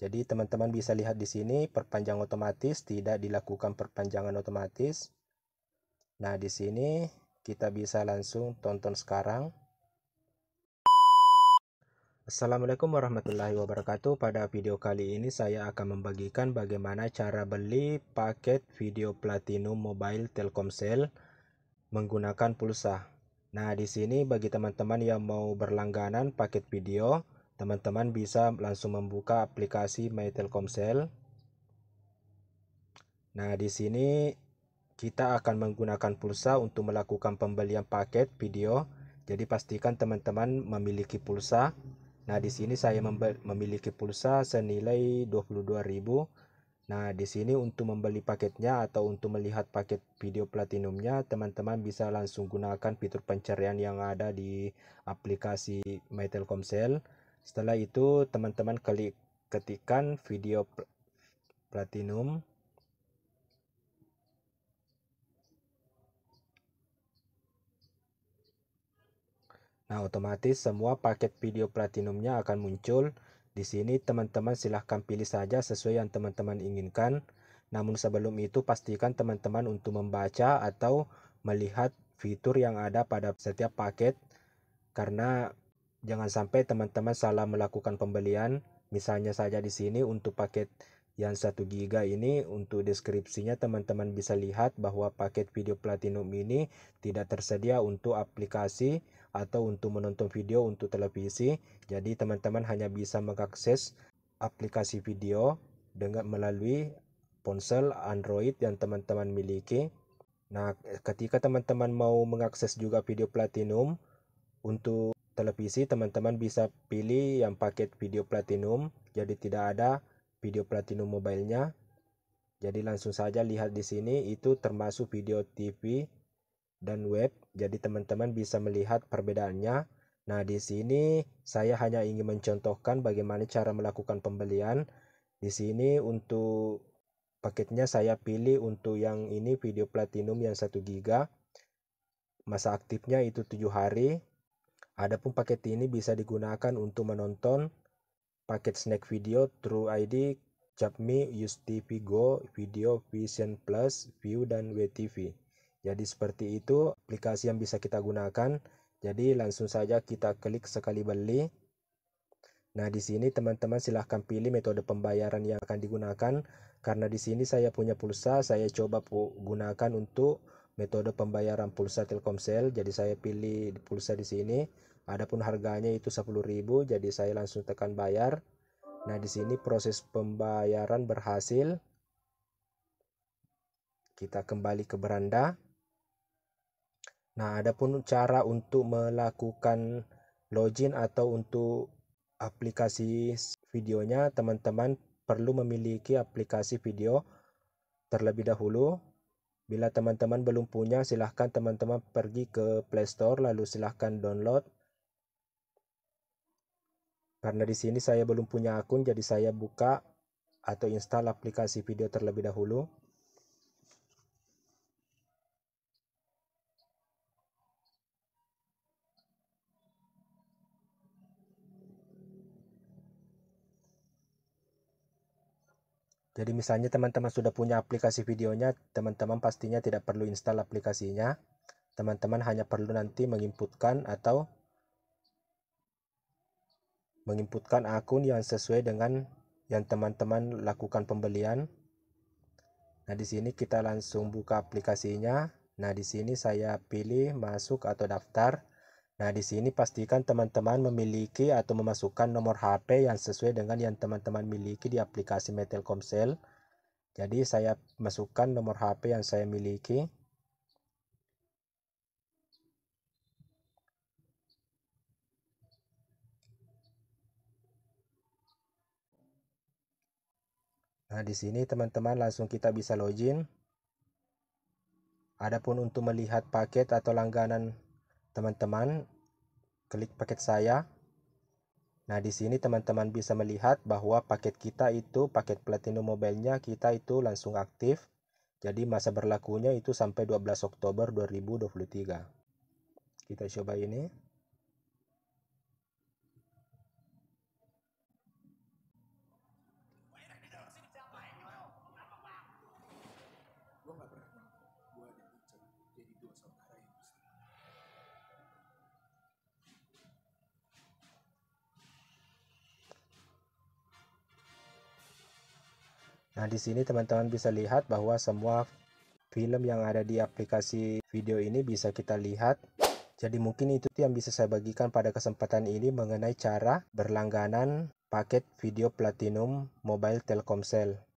Jadi teman-teman bisa lihat di sini perpanjang otomatis tidak dilakukan perpanjangan otomatis. Nah, di sini kita bisa langsung tonton sekarang. Assalamualaikum warahmatullahi wabarakatuh. Pada video kali ini saya akan membagikan bagaimana cara beli paket video platinum mobile Telkomsel menggunakan pulsa. Nah, di sini bagi teman-teman yang mau berlangganan paket video teman-teman bisa langsung membuka aplikasi My Telkomsel. Nah, di sini kita akan menggunakan pulsa untuk melakukan pembelian paket video. Jadi pastikan teman-teman memiliki pulsa. Nah, di sini saya memiliki pulsa senilai 22.000. Nah, di sini untuk membeli paketnya atau untuk melihat paket video platinumnya, teman-teman bisa langsung gunakan fitur pencarian yang ada di aplikasi My Telkomsel. Setelah itu, teman-teman klik ketikan video platinum Nah, otomatis semua paket video platinumnya akan muncul. Di sini teman-teman silahkan pilih saja sesuai yang teman-teman inginkan. Namun sebelum itu pastikan teman-teman untuk membaca atau melihat fitur yang ada pada setiap paket karena Jangan sampai teman-teman salah melakukan pembelian. Misalnya saja di sini untuk paket yang 1 giga ini untuk deskripsinya teman-teman bisa lihat bahwa paket video platinum ini tidak tersedia untuk aplikasi atau untuk menonton video untuk televisi. Jadi teman-teman hanya bisa mengakses aplikasi video dengan melalui ponsel Android yang teman-teman miliki. Nah, ketika teman-teman mau mengakses juga video platinum untuk televisi teman-teman bisa pilih yang paket video platinum jadi tidak ada video platinum mobilenya jadi langsung saja lihat di sini itu termasuk video TV dan web jadi teman-teman bisa melihat perbedaannya nah di sini saya hanya ingin mencontohkan bagaimana cara melakukan pembelian di sini untuk paketnya saya pilih untuk yang ini video platinum yang 1 giga masa aktifnya itu tujuh hari Adapun paket ini bisa digunakan untuk menonton paket snack video True ID, Japmi, USTV Go, Video Vision Plus, View dan WTV. Jadi seperti itu aplikasi yang bisa kita gunakan. Jadi langsung saja kita klik sekali beli. Nah, di sini teman-teman silahkan pilih metode pembayaran yang akan digunakan karena di sini saya punya pulsa, saya coba gunakan untuk metode pembayaran pulsa Telkomsel. Jadi saya pilih pulsa di sini. Adapun harganya itu 10.000 jadi saya langsung tekan bayar. Nah, di sini proses pembayaran berhasil. Kita kembali ke beranda. Nah, adapun cara untuk melakukan login atau untuk aplikasi videonya, teman-teman perlu memiliki aplikasi video terlebih dahulu. Bila teman-teman belum punya, silahkan teman-teman pergi ke Play Store lalu silahkan download karena di sini saya belum punya akun, jadi saya buka atau install aplikasi video terlebih dahulu. Jadi misalnya teman-teman sudah punya aplikasi videonya, teman-teman pastinya tidak perlu install aplikasinya. Teman-teman hanya perlu nanti menginputkan atau menginputkan akun yang sesuai dengan yang teman-teman lakukan pembelian. Nah, di sini kita langsung buka aplikasinya. Nah, di sini saya pilih masuk atau daftar. Nah, di sini pastikan teman-teman memiliki atau memasukkan nomor HP yang sesuai dengan yang teman-teman miliki di aplikasi Metelkomsel. Jadi, saya masukkan nomor HP yang saya miliki. Nah, di sini teman-teman langsung kita bisa login. Adapun untuk melihat paket atau langganan teman-teman, klik paket saya. Nah, di sini teman-teman bisa melihat bahwa paket kita itu, paket Platinum Mobile-nya kita itu langsung aktif. Jadi masa berlakunya itu sampai 12 Oktober 2023. Kita coba ini. Nah, di sini teman-teman bisa lihat bahwa semua film yang ada di aplikasi video ini bisa kita lihat. Jadi mungkin itu yang bisa saya bagikan pada kesempatan ini mengenai cara berlangganan paket video platinum mobile Telkomsel.